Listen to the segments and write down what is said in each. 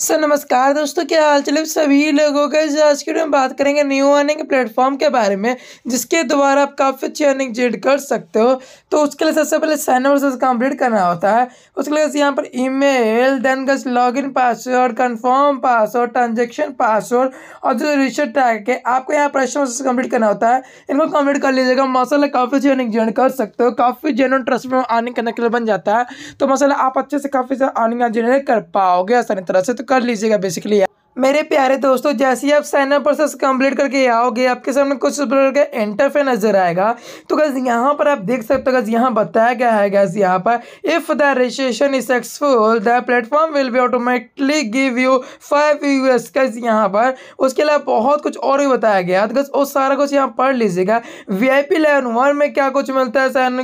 sir नमस्कार दोस्तों क्या हाल चले सभी लोगों का आज की वीडियो में बात करेंगे न्यू अर्निंग प्लेटफॉर्म के बारे में जिसके द्वारा आप काफ़ी अच्छी अर्निंग जेड कर सकते हो तो उसके लिए सबसे पहले साइन अप वर्सेज कंप्लीट करना होता है उसके लिए यहाँ पर email then guys login password confirm password transaction password और जो रिसर्च टैग है आपको यहाँ प्रश्न कम्प्लीट करना होता है इनको कम्प्लीट कर लीजिएगा मसाला काफ़ी अच्छी अर्निंग जेड कर सकते हो काफ़ी जेनुअन ट्रस्ट में अर्निंग करने के लिए बन जाता है तो मसाला आप अच्छे से काफ़ी अर्निंग जेनरेट कर पाओगे आसानी तरह से तो कर लीजिएगा बेसिकली मेरे प्यारे दोस्तों जैसे ही आप साइनअप प्रोसेस कंप्लीट करके आओगे आपके सामने कुछ का इंटरफे नजर आएगा तो गज यहाँ पर आप देख सकते हो गज यहाँ बताया गया है गैस यहाँ पर if the registration is successful the platform will be automatically give you five US guys यहाँ पर उसके अलावा बहुत कुछ और भी बताया गया तो गज वो सारा कुछ यहाँ पढ़ लीजिएगा V I P level one में क्या कुछ मिलता है साइन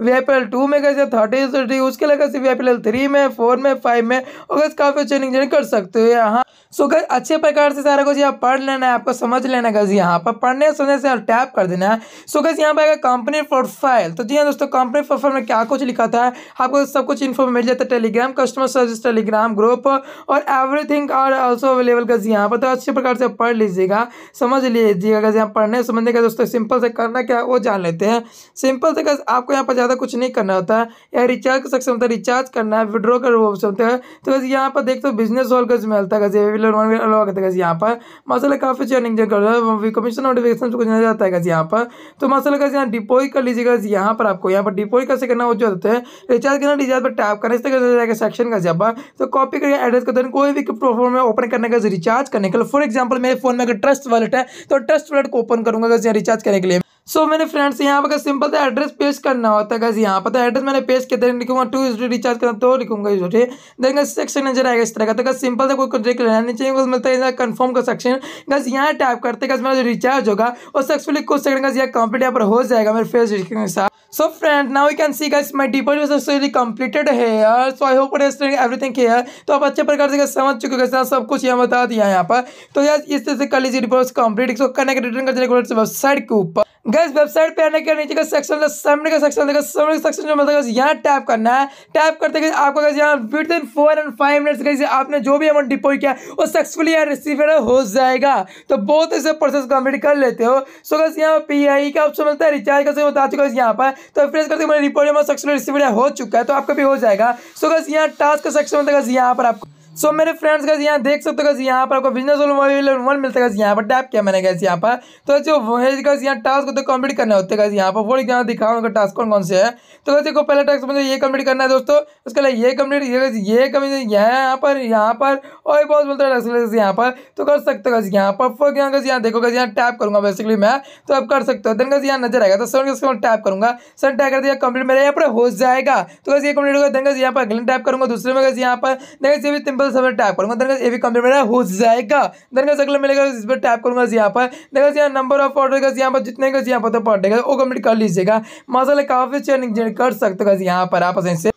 V I P L two में कैसे थर्टी उसके अलावा V I P L three में फोर में फाइव में और गज काफ़ी चेंजिंग कर सकते हो यहाँ सो गज अच्छे प्रकार से सारा कुछ यहाँ पढ़ लेना है आपको समझ लेना है गज यहाँ पर पढ़ने सुनने से टैप कर देना है सो गज यहाँ पर आएगा कंपनी प्रोफाइल तो जी हाँ दोस्तों कंपनी प्रोफाइल में क्या कुछ लिखा था आपको सब कुछ इन्फो मिल जाता है Telegram customer service Telegram group और everything are also available guys यहाँ पर तो अच्छे प्रकार से पढ़ लीजिएगा समझ लीजिएगा गज यहाँ पढ़ने समझने का दोस्तों सिंपल से करना क्या वो जान लेते हैं सिंपल से गज आपको यहाँ पर ज़्यादा कुछ नहीं करना होता है या रिचार्ज का सकते रिचार्ज करना है विड्रॉ कर सकते हैं तो गज यहाँ पर देखते हो बिजनेस हॉल गज मिलता है गज व्हीलर वन व्हीलर अलावा करते यहाँ पर माशाला काफ़ी अच्छी अर्निंग कर रहा है कमीशन नोटिफिकेशन कुछ नजर आता है यहाँ पर तो का यहाँ डिपोज कर लीजिएगा यहाँ पर आपको यहाँ पर डिपोज कैसे करना वो जो होता है रिचार्ज करना रिचार्ज पर टैप करने से जाएगा सेक्शन का जब तो कॉपी करके एड्रेस का दौरान कोई भी प्रोफॉर्म में ओपन करने का रिचार्ज करने के लिए फॉर एग्जाम्पल मेरे फोन में अगर ट्रस्ट वॉलेट है तो ट्रस्ट वॉलेट को ओपन करूँगा रिचार्ज करने के लिए सो मैंने फ्रेंड्स यहाँ पर सिंपल से एड्रेस पेश करना होता है यहाँ पर एड्रेस तो मैंने पेश किया देन लिखूंगा टू यूज रिचार्ज करना तो लिखूंगा इस यूज देन सेक्शन नजर आएगा इस तरह का तो गैस सिंपल से कोई कॉन्टेक्ट लेना नहीं चाहिए बस मिलता है कन्फर्म का सेक्शन बस यहाँ टाइप करते गैस मेरा जो रिचार्ज होगा वो सक्सेसफुल कुछ सेकंड का यहाँ कंप्लीट यहाँ पर हो जाएगा मेरे फेस के साथ so friend now you can see guys my deposit was actually completed here so I hope it is everything here तो आप अच्छे प्रकार से समझ चुके हो सब कुछ यहाँ बता दिया यहाँ पर तो यार इस तरह से कर लीजिए डिपोजिट कंप्लीट इसको करने के रिटर्न कर वेबसाइट के ऊपर गैस वेबसाइट पे आने के नीचे का सेक्शन सामने मतलब का सेक्शन देखा सामने का सेक्शन जो मतलब है यहाँ टैप करना है टैप करते गए आपको गैस यहाँ within four and five minutes गई आपने जो भी अमाउंट डिपोज किया वो सक्सेसफुली यहाँ रिसीव हो जाएगा तो बहुत ऐसे प्रोसेस कंप्लीट कर लेते हो सो गैस यहाँ पी आई का ऑप्शन मिलता है रिचार्ज का बता चुका है यहाँ पर तो फिर करते मेरे रिपोर्ट सक्सेसफुल रिसीव हो चुका है तो आपका भी हो जाएगा सो गैस यहाँ टास्क का सेक्शन मिलता है यहाँ पर आपको सो मेरे फ्रेंड्स का यहाँ देख सकते हो यहाँ पर आपको बिजनेस वन मिलता है यहाँ पर टैप किया मैंने कैसे यहाँ पर तो जो वही यहाँ टास्क होते कम्प्लीट करने होते हैं यहाँ पर वो यहाँ दिखाऊंगा टास्क कौन कौन से है तो कैसे को पहला टास्क मुझे ये कम्प्लीट करना है दोस्तों उसके लिए ये कम्प्लीट ये कंप्लीट यहाँ पर यहाँ पर और बहुत बोलता है यहाँ पर तो कर सकते हो यहाँ पर फोर यहाँ कैसे यहाँ देखो कैसे यहाँ टैप करूँगा बेसिकली मैं तो आप कर सकते हो देन कैसे यहाँ नजर आएगा तो सर कैसे टैप करूँगा सर टैप कर दिया कम्प्लीट मेरा यहाँ पर हो जाएगा तो कैसे ये कम्प्लीट होगा देन कैसे यहाँ पर अगले टैप करूँगा दूसरे में कैसे यहाँ पर देखिए सिंपल तो सब टाइप करूंगा देखा ये भी कंप्लीट मेरा हो जाएगा देखा अगला मिलेगा इस पर टाइप करूंगा यहाँ पर देखा यहाँ नंबर ऑफ ऑर्डर का यहाँ पर जितने का यहाँ पर तो पढ़ेगा वो कंप्लीट कर लीजिएगा मसाला काफ़ी चेंज कर सकते यहाँ पर आप आसानी से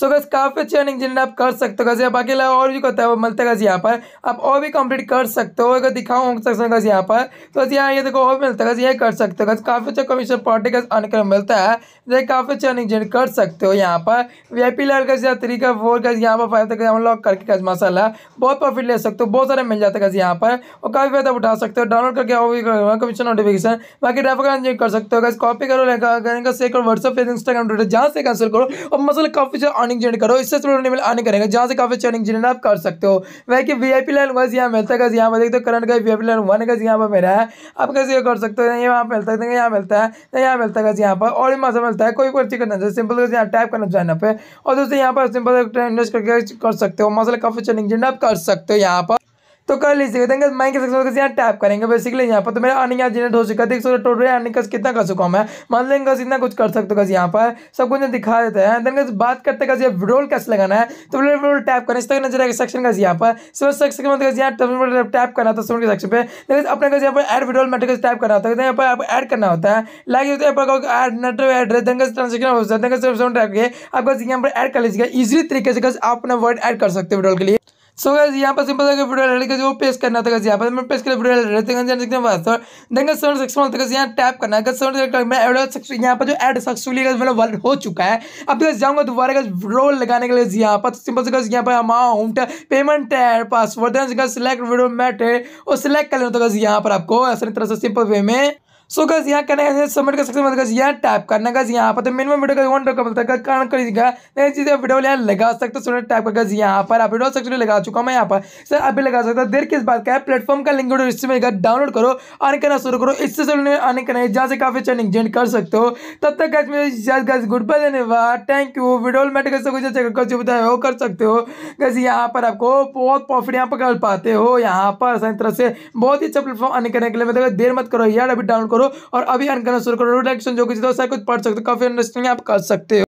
सो गैस काफ़ी अच्छी अर्निंग जनरेट आप कर सकते हो गैस आप अकेला और भी होता है वो मिलता गैस यहाँ पर आप और भी कंप्लीट कर सकते हो अगर दिखाऊँ सकते हो गैस यहाँ पर तो बस यहाँ ये देखो और भी मिलता है ये कर सकते हो गैस काफ़ी अच्छा कमीशन पार्टी गैस अर्न कर मिलता है जैसे तो काफ़ी अच्छी अर्निंग जनरेट कर सकते हो यहाँ पर वी आई पी लर गैस या थ्री का फोर गैस यहाँ पर फाइव तक लॉक करके गैस मसाला बहुत प्रॉफिट ले सकते हो बहुत सारे मिल जाते हैं गज यहाँ पर और काफ़ी फायदा उठा सकते हो डाउनलोड करके और भी कमीशन नोटिफिकेशन बाकी रेफर एंजॉय कर सकते हो गैस कॉपी करो लेकर शेयर करो व्हाट्सअप इंस्टाग्राम ट्विटर जहाँ से कैंसिल करो और मसाला काफ़ी ज़्यादा अर्निंग जनरेट करो इससे स्टूडेंट लेवल अर्निंग करेंगे जहाँ से काफी अर्निंग जनरेट आप कर सकते हो वह कि V I P line wise यहाँ मिलता है यहाँ पर देखते हो करंट का V I P line one का यहाँ पर मेरा है आप कैसे कर सकते हो यहाँ मिलता है यहाँ मिलता है ना यहाँ मिलता है यहाँ पर और भी मजा मिलता है कोई कोई करना चाहिए सिंपल यहाँ टाइप करना चाहिए पे और दोस्तों यहाँ पर सिंपल इन्वेस्ट करके कर सकते हो मसल काफी अर्निंग जनरेट आप कर सकते हो यहाँ पर तो कर लीजिएगा तो देंगे माइंड के सेक्शन यहाँ टैप करेंगे बेसिकली यहाँ पर तो मेरा अर्निंग यहाँ जनरेट हो चुका है देख सकते टोटल अर्निंग का कितना कर चुका हूँ मैं मान लें कस इतना कुछ कर सकते हो यहाँ पर सब कुछ दिखा देते हैं देन बात करते हैं विड्रोल कैसे लगाना है तो विड्रोल टैप करें इस तरह नजर सेक्शन का यहाँ पर सब सेक्शन में यहाँ टैप करना था सोन के सेक्शन पे लेकिन अपने यहाँ पर एड विड्रोल मेटर टैप करना होता है यहाँ पर आप ऐड करना होता है लाइक एड नेटवर्क एड्रेस देंगे ट्रांजेक्शन हो सकता है देंगे टाइप के आपको यहाँ पर ऐड कर लीजिएगा इजीली तरीके से आप अपना वर्ड ऐड कर सकते हो विड्रोल के लिए सो गाइस यहां पर सिंपल है वीडियो हेड जो पेश करना था गाइस यहां पर मैं पेश कर वीडियो हेड देखते हैं बस देंगे सर्च सेक्शन में यहां टैप करना गाइस सर्च सेक्शन यहां पर जो एड सक्सेसफुली मतलब वर्ड हो चुका है अब गाइस जाऊंगा दोबारा गाइस रोल लगाने के लिए यहां पर सिंपल सा गाइस यहां पर amount payment password guys select video मेट और सेलेक्ट कर लेना तो गाइस यहां पर आपको ऐसे तरह से सिंपल वे में सो गज यहाँ करना है सबमिट कर सकते हैं यहाँ टाइप करना गज यहाँ पर तो मिनिमम वीडियो का वन का मिलता है कारण करिएगा चीज़ें वीडियो यहाँ लगा सकते हैं टाइप का गज यहाँ पर आप वीडियो सेक्शन लगा चुका हूँ मैं यहाँ पर सर अभी लगा सकता हूँ देर किस बात का है प्लेटफॉर्म का लिंक वीडियो डाउनलोड करो आने करना शुरू करो इससे सुनने अर्न करना है जहाँ से काफ़ी चैनिंग जेंट कर सकते हो तब तक गज मेरे गज गुड बाय धन्यवाद थैंक यू वीडियो में सब कुछ चेक अच्छा कर सुविधा हो कर सकते हो गज यहाँ पर आपको बहुत प्रॉफिट यहाँ पर कर पाते हो यहाँ पर सही तरह से बहुत ही अच्छा प्लेटफॉर्म आने करने के लिए मतलब देर मत करो यार अभी डाउनलोड करो और अभी अन करना शुरू करो रिडक्शन जो कि दो सारे कुछ पढ़ सकते हो काफी अंडरस्टैंडिंग आप कर सकते हो